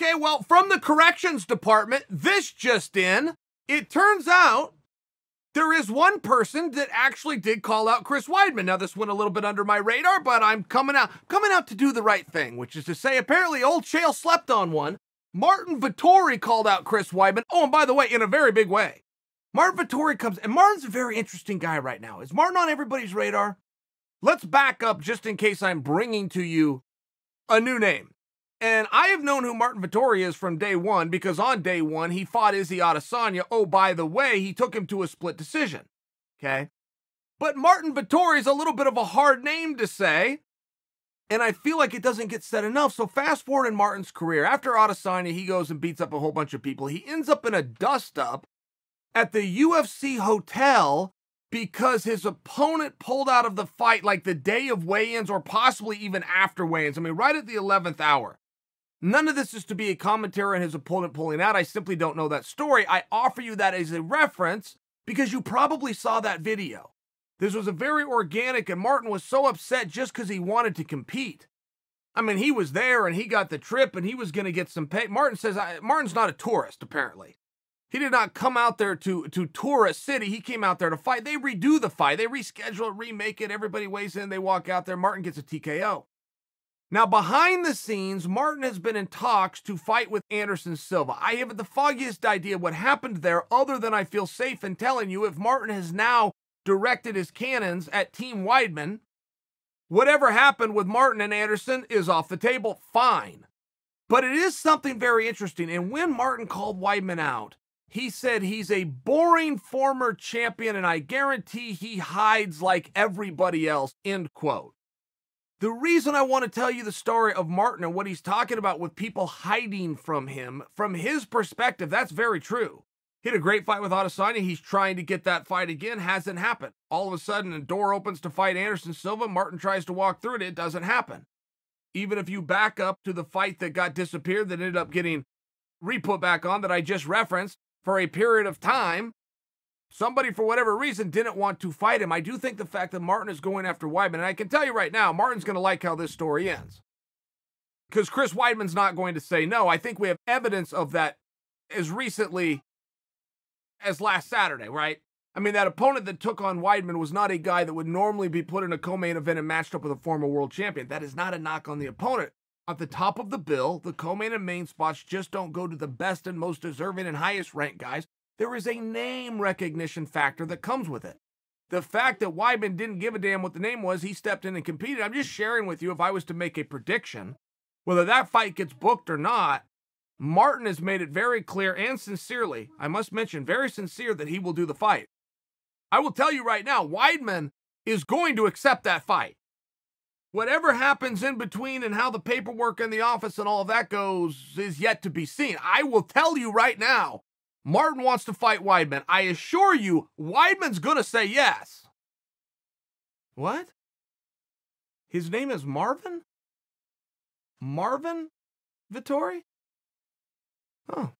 Okay, well, from the corrections department, this just in, it turns out there is one person that actually did call out Chris Weidman. Now, this went a little bit under my radar, but I'm coming out, coming out to do the right thing, which is to say, apparently old Chael slept on one. Martin Vittori called out Chris Weidman. Oh, and by the way, in a very big way. Martin Vittori comes, and Martin's a very interesting guy right now. Is Martin on everybody's radar? Let's back up just in case I'm bringing to you a new name. And I have known who Martin Vittori is from day one because on day one, he fought Izzy Adesanya. Oh, by the way, he took him to a split decision. Okay. But Martin Vittori is a little bit of a hard name to say. And I feel like it doesn't get said enough. So fast forward in Martin's career. After Adesanya, he goes and beats up a whole bunch of people. He ends up in a dust up at the UFC hotel because his opponent pulled out of the fight like the day of weigh ins or possibly even after weigh ins. I mean, right at the 11th hour. None of this is to be a commentary on his opponent pulling out. I simply don't know that story. I offer you that as a reference because you probably saw that video. This was a very organic, and Martin was so upset just because he wanted to compete. I mean, he was there and he got the trip and he was going to get some pay. Martin says Martin's not a tourist, apparently. He did not come out there to, to tour a city. He came out there to fight. They redo the fight, they reschedule it, remake it. Everybody weighs in, they walk out there. Martin gets a TKO. Now, behind the scenes, Martin has been in talks to fight with Anderson Silva. I haven't the foggiest idea what happened there, other than I feel safe in telling you if Martin has now directed his cannons at Team Weidman, whatever happened with Martin and Anderson is off the table, fine. But it is something very interesting. And when Martin called Weidman out, he said he's a boring former champion, and I guarantee he hides like everybody else, end quote. The reason I want to tell you the story of Martin and what he's talking about with people hiding from him, from his perspective, that's very true. He had a great fight with Adesanya. He's trying to get that fight again. Hasn't happened. All of a sudden, a door opens to fight Anderson Silva. Martin tries to walk through it. It doesn't happen. Even if you back up to the fight that got disappeared, that ended up getting re put back on, that I just referenced for a period of time, somebody for whatever reason didn't want to fight him. I do think the fact that Martin is going after Weidman, and I can tell you right now, Martin's going to like how this story ends. Because Chris Weidman's not going to say no. I think we have evidence of that as recently as last Saturday, right? I mean, that opponent that took on Weidman was not a guy that would normally be put in a co main event and matched up with a former world champion. That is not a knock on the opponent. At the top of the bill, the co main and main spots just don't go to the best and most deserving and highest ranked guys. There is a name recognition factor that comes with it. The fact that Weidman didn't give a damn what the name was, he stepped in and competed. I'm just sharing with you if I was to make a prediction, whether that fight gets booked or not, Martin has made it very clear and sincerely, I must mention, very sincere that he will do the fight. I will tell you right now, Weidman is going to accept that fight. Whatever happens in between and how the paperwork in the office and all of that goes is yet to be seen. I will tell you right now, Martin wants to fight Weidman. I assure you, Weidman's gonna say yes. What? His name is Marvin? Marvin Vittori? Oh,